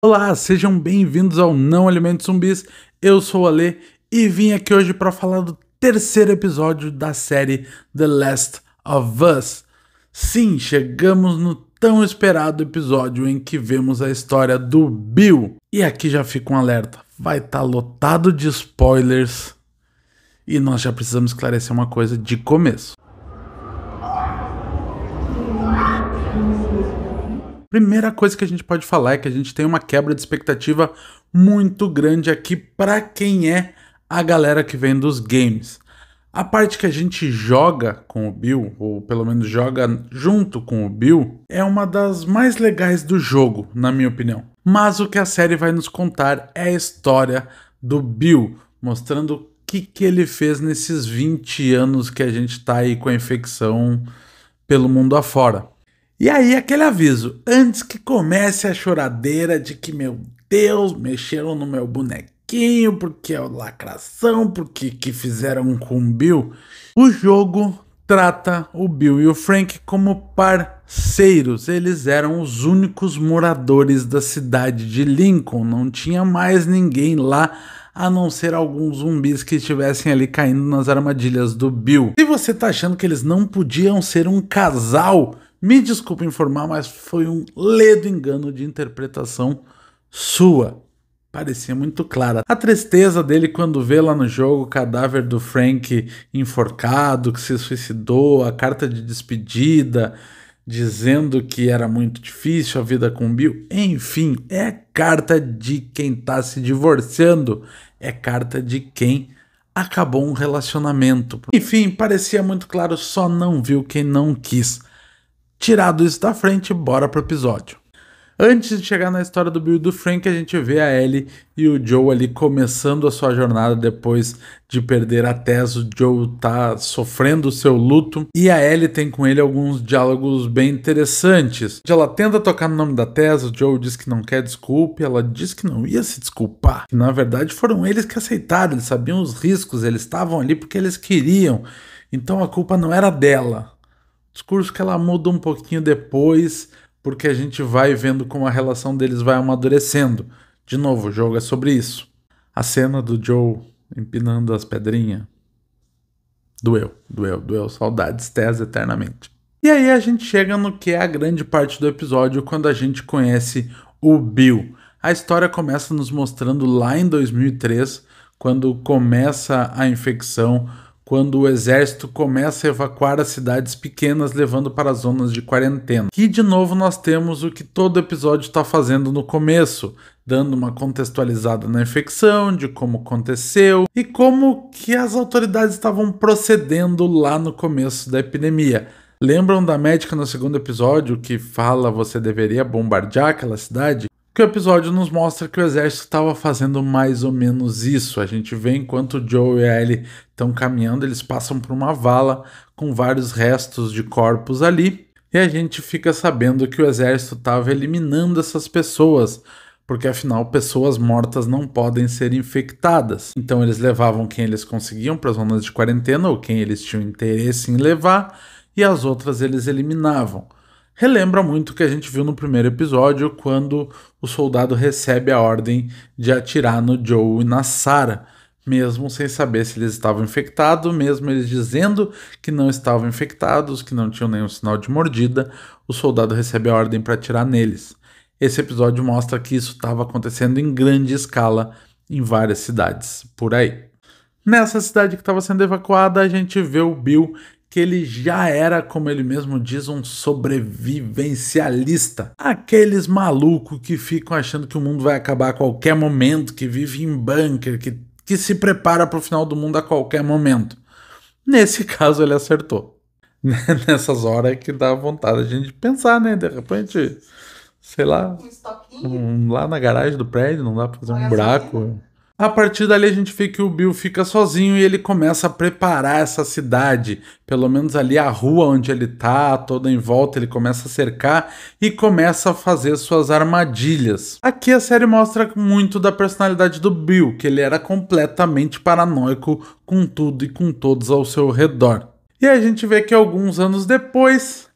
Olá, sejam bem-vindos ao Não Alimentos Zumbis. Eu sou o Ale e vim aqui hoje para falar do terceiro episódio da série The Last of Us. Sim, chegamos no tão esperado episódio em que vemos a história do Bill. E aqui já fica um alerta: vai estar tá lotado de spoilers e nós já precisamos esclarecer uma coisa de começo. Primeira coisa que a gente pode falar é que a gente tem uma quebra de expectativa muito grande aqui para quem é a galera que vem dos games. A parte que a gente joga com o Bill, ou pelo menos joga junto com o Bill, é uma das mais legais do jogo, na minha opinião. Mas o que a série vai nos contar é a história do Bill, mostrando o que, que ele fez nesses 20 anos que a gente está aí com a infecção pelo mundo afora. E aí, aquele aviso: antes que comece a choradeira de que, meu Deus, mexeram no meu bonequinho, porque é lacração, porque que fizeram com o Bill, o jogo trata o Bill e o Frank como parceiros. Eles eram os únicos moradores da cidade de Lincoln, não tinha mais ninguém lá a não ser alguns zumbis que estivessem ali caindo nas armadilhas do Bill. Se você tá achando que eles não podiam ser um casal, me desculpe informar, mas foi um ledo engano de interpretação sua. Parecia muito clara. A tristeza dele quando vê lá no jogo o cadáver do Frank enforcado, que se suicidou, a carta de despedida dizendo que era muito difícil a vida com Bill. Enfim, é carta de quem está se divorciando, é carta de quem acabou um relacionamento. Enfim, parecia muito claro, só não viu quem não quis. Tirado isso da frente, bora pro episódio. Antes de chegar na história do Bill e do Frank, a gente vê a Ellie e o Joe ali começando a sua jornada depois de perder a Tess. O Joe tá sofrendo o seu luto e a Ellie tem com ele alguns diálogos bem interessantes. Ela tenta tocar no nome da Tess, o Joe diz que não quer desculpa e ela diz que não ia se desculpar. Que, na verdade foram eles que aceitaram, eles sabiam os riscos, eles estavam ali porque eles queriam. Então a culpa não era dela. Discurso que ela muda um pouquinho depois, porque a gente vai vendo como a relação deles vai amadurecendo. De novo, o jogo é sobre isso. A cena do Joe empinando as pedrinhas. Doeu, doeu, doeu. Saudades, Tess eternamente. E aí a gente chega no que é a grande parte do episódio quando a gente conhece o Bill. A história começa nos mostrando lá em 2003, quando começa a infecção quando o exército começa a evacuar as cidades pequenas, levando para as zonas de quarentena. Aqui de novo nós temos o que todo episódio está fazendo no começo, dando uma contextualizada na infecção, de como aconteceu e como que as autoridades estavam procedendo lá no começo da epidemia. Lembram da médica no segundo episódio que fala você deveria bombardear aquela cidade? que o episódio nos mostra que o exército estava fazendo mais ou menos isso. A gente vê enquanto Joe e Ellie estão caminhando, eles passam por uma vala com vários restos de corpos ali, e a gente fica sabendo que o exército estava eliminando essas pessoas, porque afinal pessoas mortas não podem ser infectadas. Então eles levavam quem eles conseguiam para as zonas de quarentena ou quem eles tinham interesse em levar, e as outras eles eliminavam relembra muito o que a gente viu no primeiro episódio, quando o soldado recebe a ordem de atirar no Joe e na Sarah, mesmo sem saber se eles estavam infectados, mesmo eles dizendo que não estavam infectados, que não tinham nenhum sinal de mordida, o soldado recebe a ordem para atirar neles. Esse episódio mostra que isso estava acontecendo em grande escala em várias cidades por aí. Nessa cidade que estava sendo evacuada, a gente vê o Bill que ele já era, como ele mesmo diz, um sobrevivencialista. Aqueles malucos que ficam achando que o mundo vai acabar a qualquer momento, que vive em bunker, que, que se prepara para o final do mundo a qualquer momento. Nesse caso, ele acertou. Nessas horas é que dá vontade a gente pensar, né? De repente, sei lá, um, lá na garagem do prédio não dá para fazer um buraco. Né? A partir dali a gente vê que o Bill fica sozinho e ele começa a preparar essa cidade, pelo menos ali a rua onde ele tá, toda em volta, ele começa a cercar e começa a fazer suas armadilhas. Aqui a série mostra muito da personalidade do Bill, que ele era completamente paranoico com tudo e com todos ao seu redor. E a gente vê que alguns anos depois,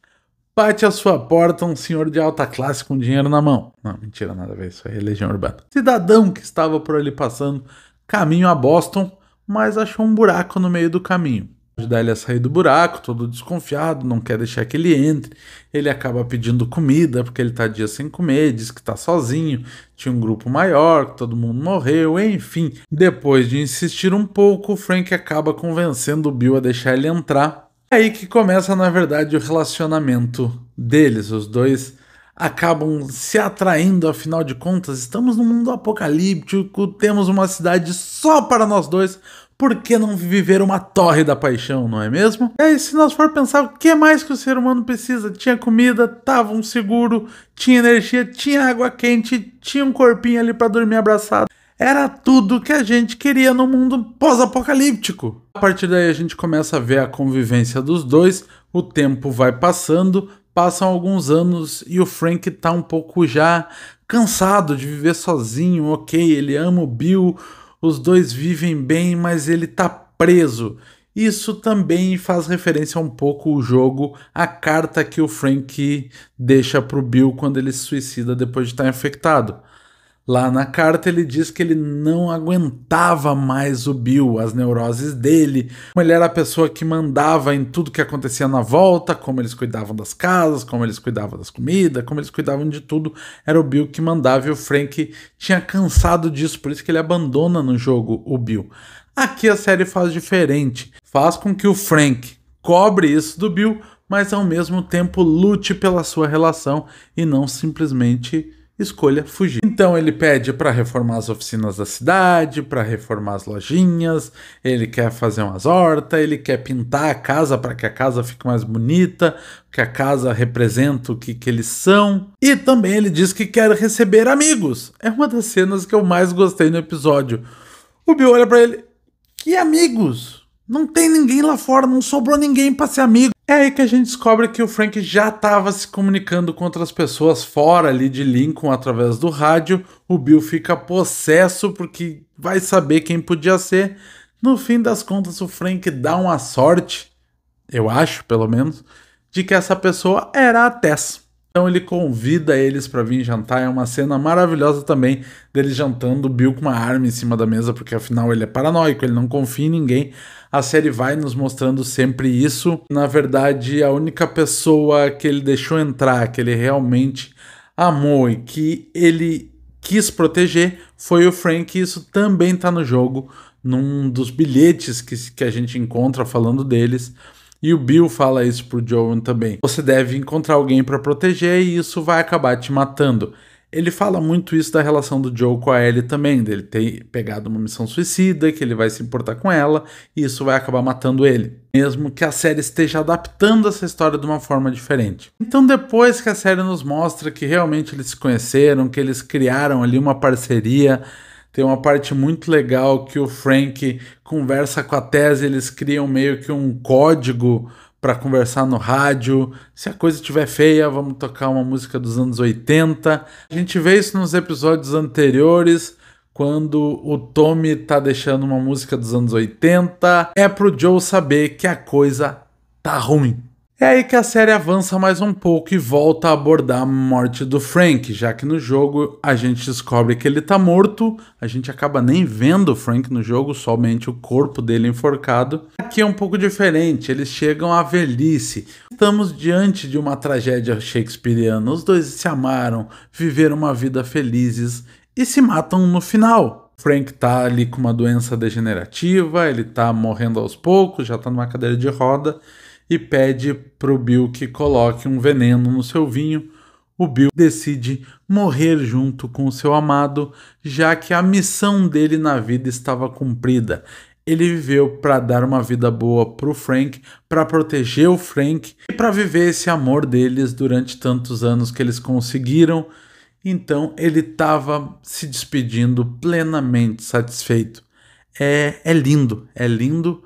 Bate à sua porta um senhor de alta classe com dinheiro na mão. Não, mentira, nada a ver, isso é religião urbana. Cidadão que estava por ali passando, caminho a Boston, mas achou um buraco no meio do caminho. Ajudar ele a sair do buraco, todo desconfiado, não quer deixar que ele entre. Ele acaba pedindo comida, porque ele tá dia sem comer, diz que tá sozinho, tinha um grupo maior, todo mundo morreu, enfim. Depois de insistir um pouco, o Frank acaba convencendo o Bill a deixar ele entrar é aí que começa, na verdade, o relacionamento deles. Os dois acabam se atraindo, afinal de contas, estamos num mundo apocalíptico, temos uma cidade só para nós dois. Por que não viver uma torre da paixão, não é mesmo? E aí, se nós for pensar o que mais que o ser humano precisa, tinha comida, tava um seguro, tinha energia, tinha água quente, tinha um corpinho ali para dormir abraçado. Era tudo que a gente queria no mundo pós-apocalíptico. A partir daí a gente começa a ver a convivência dos dois, o tempo vai passando, passam alguns anos e o Frank tá um pouco já cansado de viver sozinho, ok, ele ama o Bill, os dois vivem bem, mas ele tá preso. Isso também faz referência um pouco o jogo, a carta que o Frank deixa pro Bill quando ele se suicida depois de estar tá infectado. Lá na carta ele diz que ele não aguentava mais o Bill, as neuroses dele. Ele era a pessoa que mandava em tudo que acontecia na volta, como eles cuidavam das casas, como eles cuidavam das comidas, como eles cuidavam de tudo. Era o Bill que mandava e o Frank tinha cansado disso, por isso que ele abandona no jogo o Bill. Aqui a série faz diferente, faz com que o Frank cobre isso do Bill, mas ao mesmo tempo lute pela sua relação e não simplesmente escolha fugir. Então ele pede para reformar as oficinas da cidade, para reformar as lojinhas, ele quer fazer umas hortas, ele quer pintar a casa para que a casa fique mais bonita, que a casa representa o que, que eles são. E também ele diz que quer receber amigos. É uma das cenas que eu mais gostei no episódio. O Bill olha para ele: Que amigos? Não tem ninguém lá fora, não sobrou ninguém para ser amigo. É aí que a gente descobre que o Frank já estava se comunicando com outras pessoas fora ali de Lincoln através do rádio. O Bill fica possesso porque vai saber quem podia ser. No fim das contas, o Frank dá uma sorte, eu acho, pelo menos, de que essa pessoa era a Tess. Então ele convida eles para vir jantar. É uma cena maravilhosa também dele jantando, Bill com uma arma em cima da mesa, porque afinal ele é paranoico, ele não confia em ninguém. A série vai nos mostrando sempre isso. Na verdade, a única pessoa que ele deixou entrar, que ele realmente amou e que ele quis proteger foi o Frank. E isso também está no jogo, num dos bilhetes que, que a gente encontra falando deles. E o Bill fala isso pro Joan também. Você deve encontrar alguém para proteger e isso vai acabar te matando. Ele fala muito isso da relação do Joe com a Ellie também, dele ter pegado uma missão suicida, que ele vai se importar com ela, e isso vai acabar matando ele. Mesmo que a série esteja adaptando essa história de uma forma diferente. Então, depois que a série nos mostra que realmente eles se conheceram, que eles criaram ali uma parceria, tem uma parte muito legal que o Frank conversa com a Tese, eles criam meio que um código para conversar no rádio. Se a coisa estiver feia, vamos tocar uma música dos anos 80. A gente vê isso nos episódios anteriores, quando o Tommy tá deixando uma música dos anos 80. É pro Joe saber que a coisa tá ruim. É aí que a série avança mais um pouco e volta a abordar a morte do Frank, já que no jogo a gente descobre que ele tá morto, a gente acaba nem vendo o Frank no jogo, somente o corpo dele enforcado. Aqui é um pouco diferente, eles chegam à velhice. Estamos diante de uma tragédia shakespeariana. Os dois se amaram, viveram uma vida felizes e se matam no final. Frank tá ali com uma doença degenerativa, ele tá morrendo aos poucos, já tá numa cadeira de roda e pede para o Bill que coloque um veneno no seu vinho. O Bill decide morrer junto com seu amado, já que a missão dele na vida estava cumprida. Ele viveu para dar uma vida boa para o Frank, para proteger o Frank e para viver esse amor deles durante tantos anos que eles conseguiram. Então ele estava se despedindo plenamente satisfeito. É, é lindo, é lindo.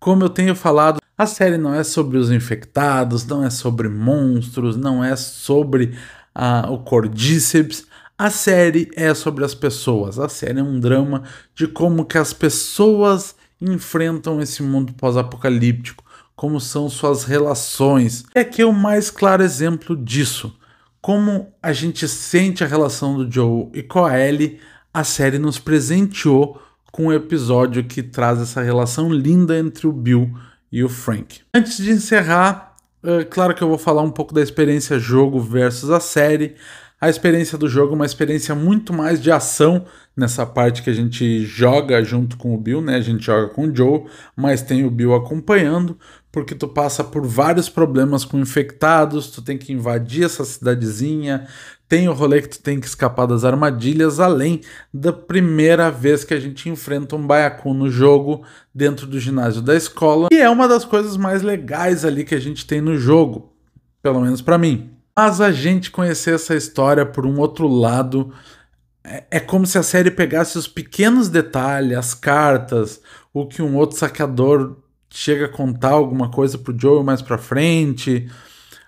Como eu tenho falado, a série não é sobre os infectados, não é sobre monstros, não é sobre ah, o cordíceps. A série é sobre as pessoas. A série é um drama de como que as pessoas enfrentam esse mundo pós-apocalíptico, como são suas relações. E aqui é o mais claro exemplo disso. Como a gente sente a relação do Joe e com a Ellie, a série nos presenteou com um episódio que traz essa relação linda entre o Bill e o Frank. Antes de encerrar, é claro que eu vou falar um pouco da experiência jogo versus a série. A experiência do jogo é uma experiência muito mais de ação nessa parte que a gente joga junto com o Bill, né? A gente joga com o Joe, mas tem o Bill acompanhando porque tu passa por vários problemas com infectados, tu tem que invadir essa cidadezinha, tem o rolê que tu tem que escapar das armadilhas, além da primeira vez que a gente enfrenta um baiacu no jogo dentro do ginásio da escola, e é uma das coisas mais legais ali que a gente tem no jogo, pelo menos para mim. Mas a gente conhecer essa história por um outro lado é, é como se a série pegasse os pequenos detalhes, as cartas, o que um outro saqueador chega a contar alguma coisa pro Joel mais pra frente.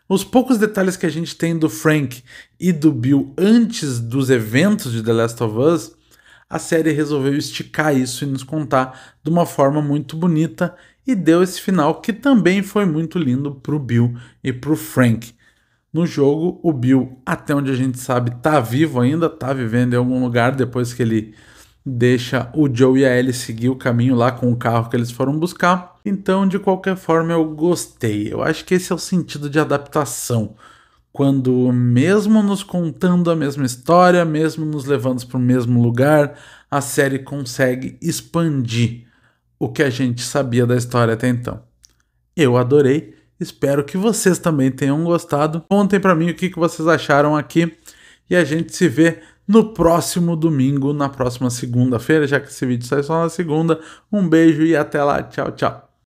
Os poucos detalhes que a gente tem do Frank e do Bill antes dos eventos de The Last of Us, a série resolveu esticar isso e nos contar de uma forma muito bonita e deu esse final que também foi muito lindo pro Bill e pro Frank. No jogo, o Bill, até onde a gente sabe, tá vivo ainda, tá vivendo em algum lugar depois que ele deixa o Joe e a Ellie seguir o caminho lá com o carro que eles foram buscar. Então, de qualquer forma, eu gostei. Eu acho que esse é o sentido de adaptação. Quando, mesmo nos contando a mesma história, mesmo nos levando para o mesmo lugar, a série consegue expandir o que a gente sabia da história até então. Eu adorei. Espero que vocês também tenham gostado. Contem para mim o que, que vocês acharam aqui e a gente se vê no próximo domingo, na próxima segunda-feira, já que esse vídeo sai só na segunda. Um beijo e até lá. Tchau, tchau.